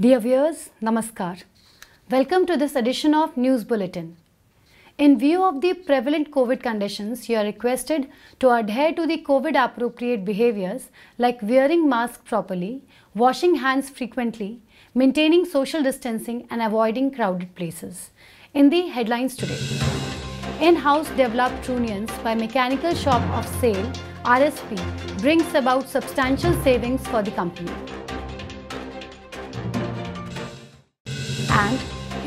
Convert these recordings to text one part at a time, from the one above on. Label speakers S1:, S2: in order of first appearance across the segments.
S1: Dear viewers, Namaskar. Welcome to this edition of News Bulletin. In view of the prevalent COVID conditions, you are requested to adhere to the COVID appropriate behaviors like wearing mask properly, washing hands frequently, maintaining social distancing and avoiding crowded places. In the headlines today, in-house developed trunions by mechanical shop of sale RSP brings about substantial savings for the company. and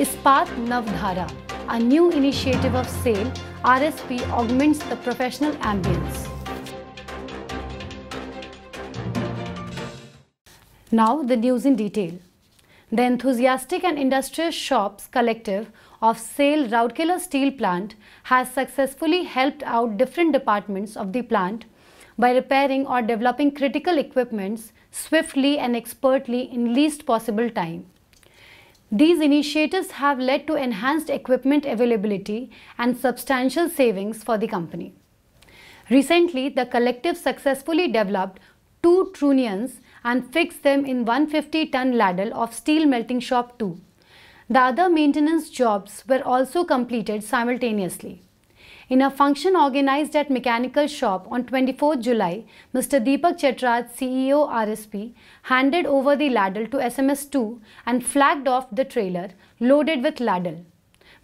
S1: Ispat Navdhara, a new initiative of sale, RSP augments the professional ambience. Now the news in detail. The enthusiastic and industrious shops collective of sale Rourkela Steel Plant has successfully helped out different departments of the plant by repairing or developing critical equipments swiftly and expertly in least possible time. These initiatives have led to enhanced equipment availability and substantial savings for the company. Recently, the collective successfully developed two trunnions and fixed them in 150-ton ladle of Steel Melting Shop 2. The other maintenance jobs were also completed simultaneously. In a function organized at Mechanical Shop on 24 July, Mr. Deepak Chetraj, CEO RSP, handed over the ladle to SMS2 and flagged off the trailer loaded with ladle.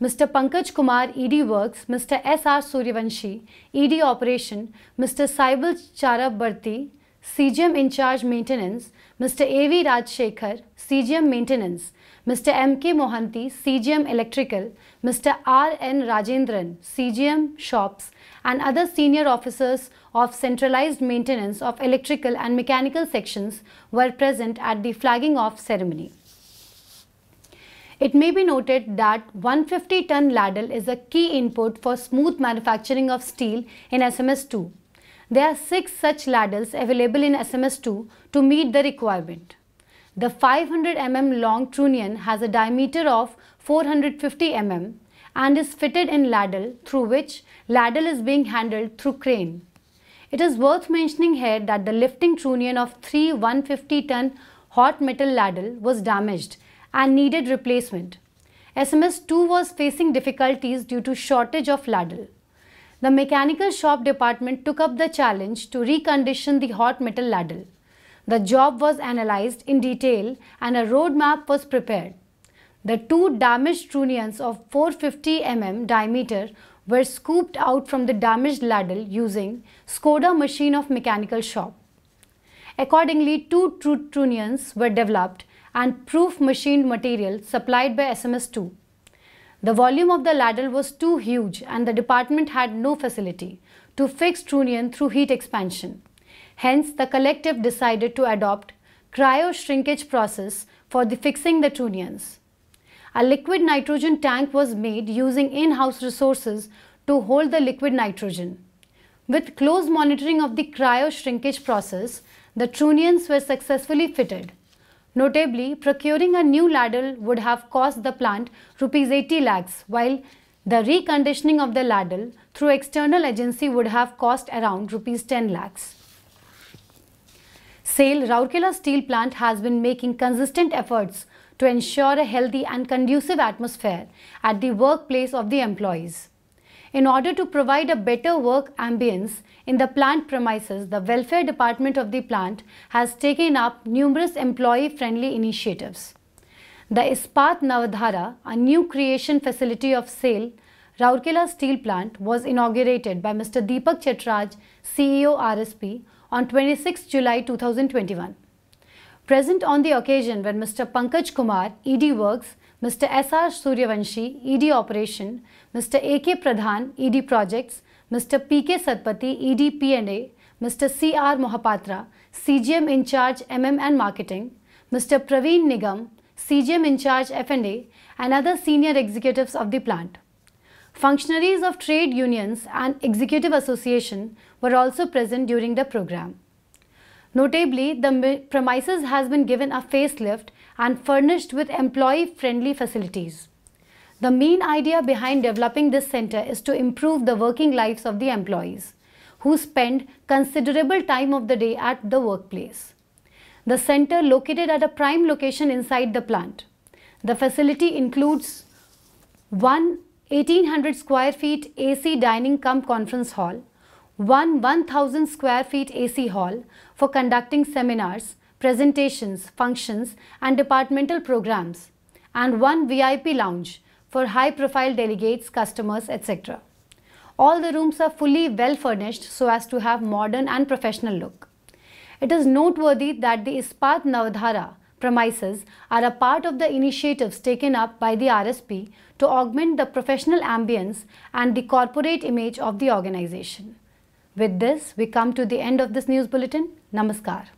S1: Mr. Pankaj Kumar, ED Works, Mr. S.R. Suryavanshi, ED Operation, Mr. Saibal Charabarti, CGM in charge maintenance, Mr. A.V. Rajshekhar, CGM maintenance, Mr. M.K. Mohanty, CGM electrical, Mr. R.N. Rajendran, CGM shops, and other senior officers of centralized maintenance of electrical and mechanical sections were present at the flagging off ceremony. It may be noted that 150 ton ladle is a key input for smooth manufacturing of steel in SMS 2. There are six such ladles available in SMS2 to meet the requirement. The 500 mm long trunnion has a diameter of 450 mm and is fitted in ladle through which ladle is being handled through crane. It is worth mentioning here that the lifting trunnion of 3 150 ton hot metal ladle was damaged and needed replacement. SMS 2 was facing difficulties due to shortage of ladle the mechanical shop department took up the challenge to recondition the hot metal ladle. The job was analyzed in detail and a roadmap was prepared. The two damaged trunnions of 450 mm diameter were scooped out from the damaged ladle using Skoda machine of mechanical shop. Accordingly, two true trunnions were developed and proof machined material supplied by SMS2. The volume of the ladle was too huge and the department had no facility to fix trunnion through heat expansion. Hence, the collective decided to adopt cryo-shrinkage process for the fixing the trunnions. A liquid nitrogen tank was made using in-house resources to hold the liquid nitrogen. With close monitoring of the cryo-shrinkage process, the trunnions were successfully fitted Notably, procuring a new ladle would have cost the plant rupees 80 lakhs, while the reconditioning of the ladle through external agency would have cost around rupees 10 lakhs. Sale Raurkela Steel Plant has been making consistent efforts to ensure a healthy and conducive atmosphere at the workplace of the employees. In order to provide a better work ambience in the plant premises, the welfare department of the plant has taken up numerous employee-friendly initiatives. The Ispat Navadhara, a new creation facility of sale, Raurkela Steel Plant was inaugurated by Mr. Deepak Chetraj, CEO RSP on 26 July 2021. Present on the occasion were Mr. Pankaj Kumar, ED Works, Mr. S.R. Suryavanshi, ED Operation, Mr. A.K. Pradhan, ED Projects, Mr. P.K. Satpathy, ED P&A, Mr. C.R. Mohapatra, CGM in charge MM and Marketing, Mr. Praveen Nigam, CGM in charge F&A and other senior executives of the plant. Functionaries of trade unions and executive association were also present during the program. Notably, the premises has been given a facelift and furnished with employee-friendly facilities. The main idea behind developing this center is to improve the working lives of the employees who spend considerable time of the day at the workplace. The center located at a prime location inside the plant. The facility includes one 1800 square feet AC dining cum conference hall, one 1000 square feet AC hall for conducting seminars, presentations, functions and departmental programs and one VIP lounge for high profile delegates, customers, etc. All the rooms are fully well furnished so as to have modern and professional look. It is noteworthy that the Ispat Navadhara premises are a part of the initiatives taken up by the RSP to augment the professional ambience and the corporate image of the organization. With this, we come to the end of this news bulletin. Namaskar.